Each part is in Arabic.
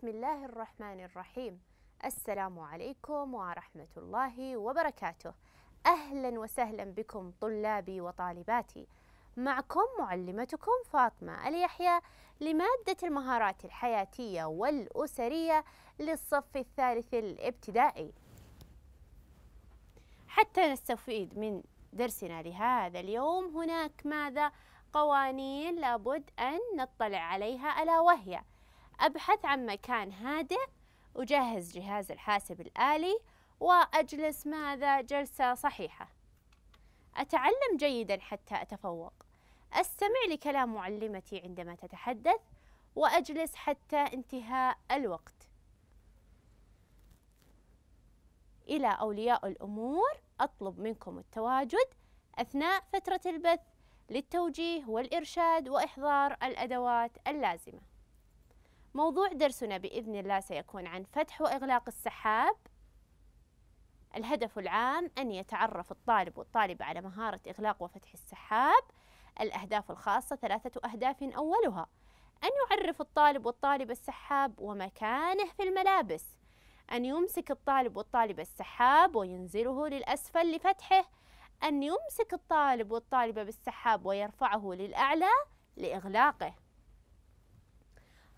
بسم الله الرحمن الرحيم السلام عليكم ورحمة الله وبركاته أهلا وسهلا بكم طلابي وطالباتي معكم معلمتكم فاطمة اليحيى لمادة المهارات الحياتية والأسرية للصف الثالث الابتدائي حتى نستفيد من درسنا لهذا اليوم هناك ماذا؟ قوانين لابد أن نطلع عليها ألا وهي أبحث عن مكان هادئ أجهز جهاز الحاسب الآلي وأجلس ماذا جلسة صحيحة أتعلم جيدا حتى أتفوق أستمع لكلام معلمتي عندما تتحدث وأجلس حتى انتهاء الوقت إلى أولياء الأمور أطلب منكم التواجد أثناء فترة البث للتوجيه والإرشاد وإحضار الأدوات اللازمة موضوع درسنا بإذن الله سيكون عن فتح وإغلاق السحاب الهدف العام أن يتعرف الطالب والطالبة على مهارة إغلاق وفتح السحاب الأهداف الخاصة ثلاثة أهداف أولها أن يعرف الطالب والطالبة السحاب ومكانه في الملابس أن يمسك الطالب والطالبة السحاب وينزله للأسفل لفتحه أن يمسك الطالب والطالبة بالسحاب ويرفعه للأعلى لإغلاقه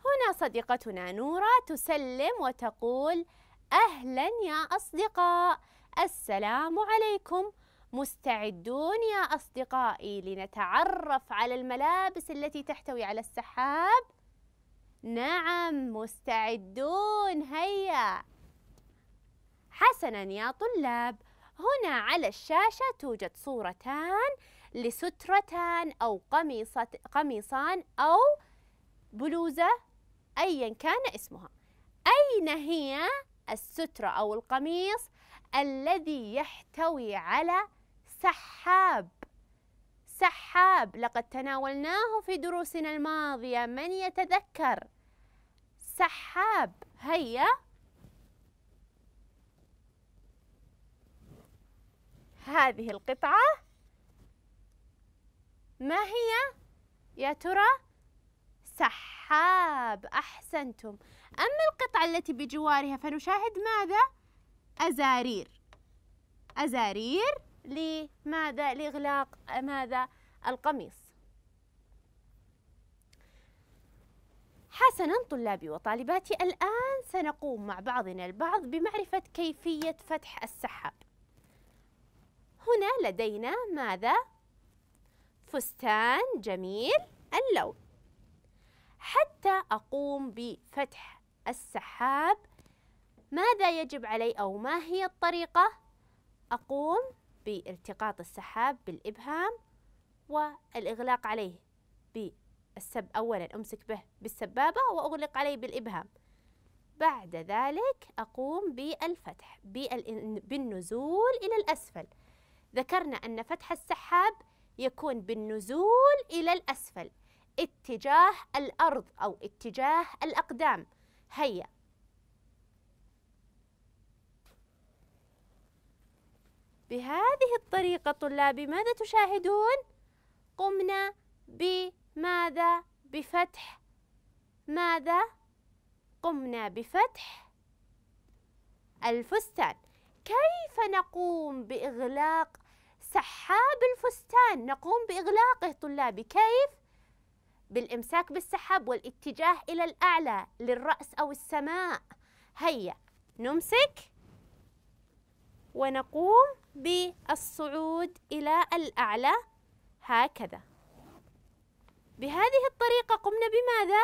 هنا صديقتنا نورة تسلم وتقول أهلا يا أصدقاء السلام عليكم مستعدون يا أصدقائي لنتعرف على الملابس التي تحتوي على السحاب؟ نعم مستعدون هيا حسنا يا طلاب هنا على الشاشة توجد صورتان لسترتان أو قميصة قميصان أو بلوزة أيا كان اسمها أين هي السترة أو القميص الذي يحتوي على سحاب سحاب لقد تناولناه في دروسنا الماضية من يتذكر سحاب هيا هذه القطعة ما هي يا ترى سحاب السحاب أحسنتم أما القطعة التي بجوارها فنشاهد ماذا؟ أزارير أزارير لماذا؟ لإغلاق ماذا؟ القميص حسنا طلابي وطالباتي الآن سنقوم مع بعضنا البعض بمعرفة كيفية فتح السحاب هنا لدينا ماذا؟ فستان جميل اللون حتى أقوم بفتح السحاب ماذا يجب علي أو ما هي الطريقة؟ أقوم بالتقاط السحاب بالإبهام والإغلاق عليه بالسب أولا أمسك به بالسبابة وأغلق عليه بالإبهام بعد ذلك أقوم بالفتح بالنزول إلى الأسفل ذكرنا أن فتح السحاب يكون بالنزول إلى الأسفل اتجاه الأرض أو اتجاه الأقدام هيا بهذه الطريقة طلابي ماذا تشاهدون؟ قمنا بماذا؟ بفتح ماذا؟ قمنا بفتح الفستان كيف نقوم بإغلاق سحاب الفستان؟ نقوم بإغلاقه طلابي كيف؟ بالإمساك بالسحب والاتجاه إلى الأعلى للرأس أو السماء هيا نمسك ونقوم بالصعود إلى الأعلى هكذا بهذه الطريقة قمنا بماذا؟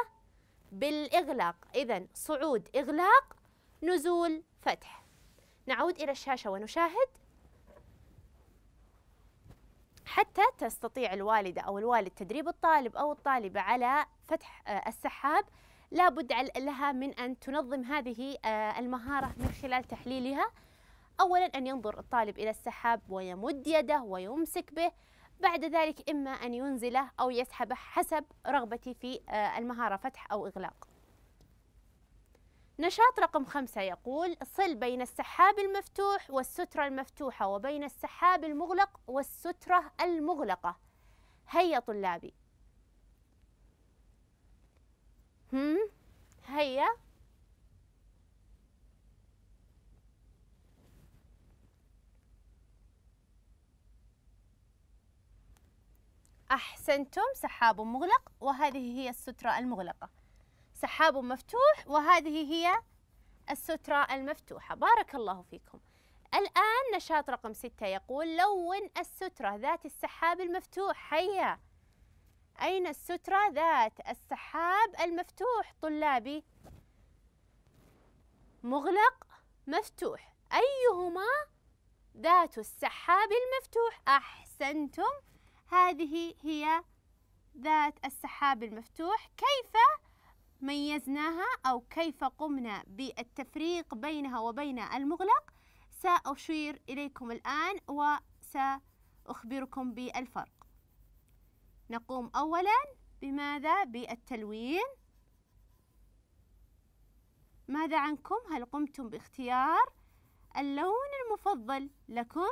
بالإغلاق إذا صعود إغلاق نزول فتح نعود إلى الشاشة ونشاهد حتى تستطيع الوالدة أو الوالد تدريب الطالب أو الطالبة على فتح آه، السحاب لابد لها من أن تنظم هذه آه، المهارة من خلال تحليلها أولا أن ينظر الطالب إلى السحاب ويمد يده ويمسك به بعد ذلك إما أن ينزله أو يسحبه حسب رغبتي في آه، المهارة فتح أو إغلاق نشاط رقم خمسة يقول صل بين السحاب المفتوح والسترة المفتوحة وبين السحاب المغلق والسترة المغلقة هيا طلابي هم هيا أحسنتم سحاب مغلق وهذه هي السترة المغلقة سحاب مفتوح وهذه هي السترة المفتوحة بارك الله فيكم الآن نشاط رقم ستة يقول لون السترة ذات السحاب المفتوح هيا أين السترة ذات السحاب المفتوح طلابي مغلق مفتوح أيهما ذات السحاب المفتوح أحسنتم هذه هي ذات السحاب المفتوح كيف ميزناها أو كيف قمنا بالتفريق بينها وبين المغلق سأشير إليكم الآن وسأخبركم بالفرق نقوم أولا بماذا بالتلوين ماذا عنكم هل قمتم باختيار اللون المفضل لكم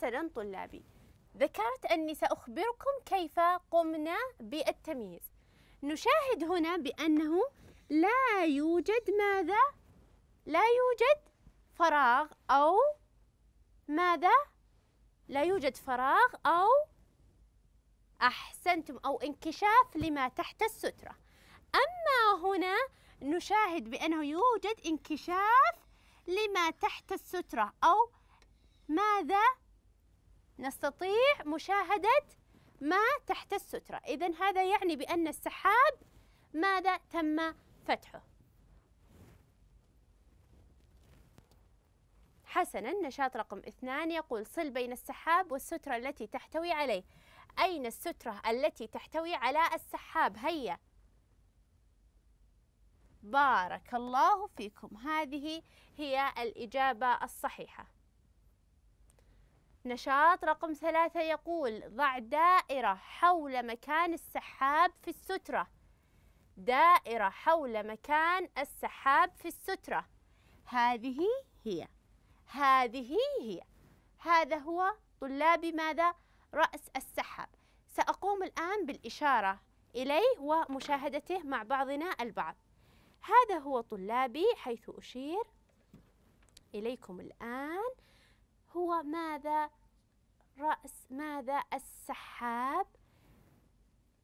حسنا طلابي ذكرت أني سأخبركم كيف قمنا بالتمييز نشاهد هنا بأنه لا يوجد ماذا؟ لا يوجد فراغ أو ماذا؟ لا يوجد فراغ أو أحسنتم أو انكشاف لما تحت السترة أما هنا نشاهد بأنه يوجد انكشاف لما تحت السترة أو ماذا نستطيع مشاهدة ما تحت السترة إذا هذا يعني بأن السحاب ماذا تم فتحه حسنا نشاط رقم اثنان يقول صل بين السحاب والسترة التي تحتوي عليه أين السترة التي تحتوي على السحاب هيا بارك الله فيكم هذه هي الإجابة الصحيحة نشاط رقم ثلاثة يقول ضع دائرة حول مكان السحاب في السترة دائرة حول مكان السحاب في السترة هذه هي هذه هي هذا هو طلابي ماذا؟ رأس السحاب سأقوم الآن بالإشارة إليه ومشاهدته مع بعضنا البعض هذا هو طلابي حيث أشير إليكم الآن هو ماذا رأس ماذا السحاب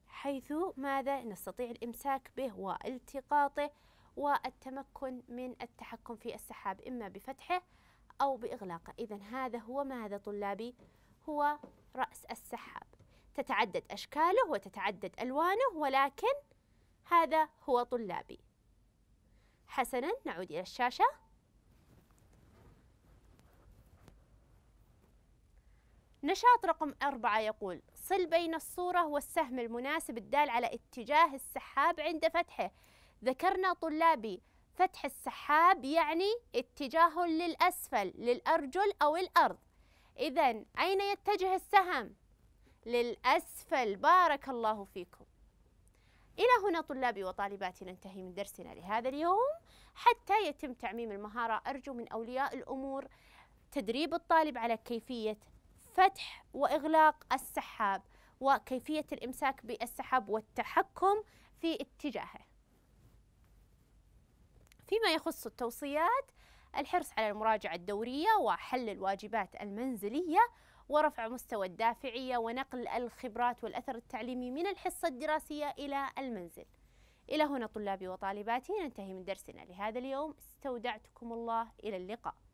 حيث ماذا نستطيع الإمساك به والتقاطه والتمكن من التحكم في السحاب إما بفتحه أو بإغلاقه إذا هذا هو ماذا طلابي هو رأس السحاب تتعدد أشكاله وتتعدد ألوانه ولكن هذا هو طلابي حسنا نعود إلى الشاشة نشاط رقم أربعة يقول صل بين الصورة والسهم المناسب الدال على اتجاه السحاب عند فتحه ذكرنا طلابي فتح السحاب يعني اتجاه للأسفل للأرجل أو الأرض إذا أين يتجه السهم؟ للأسفل بارك الله فيكم إلى هنا طلابي وطالباتي ننتهي من درسنا لهذا اليوم حتى يتم تعميم المهارة أرجو من أولياء الأمور تدريب الطالب على كيفية فتح وإغلاق السحاب وكيفية الإمساك بالسحاب والتحكم في اتجاهه فيما يخص التوصيات الحرص على المراجعة الدورية وحل الواجبات المنزلية ورفع مستوى الدافعية ونقل الخبرات والأثر التعليمي من الحصة الدراسية إلى المنزل إلى هنا طلابي وطالباتي ننتهي من درسنا لهذا اليوم استودعتكم الله إلى اللقاء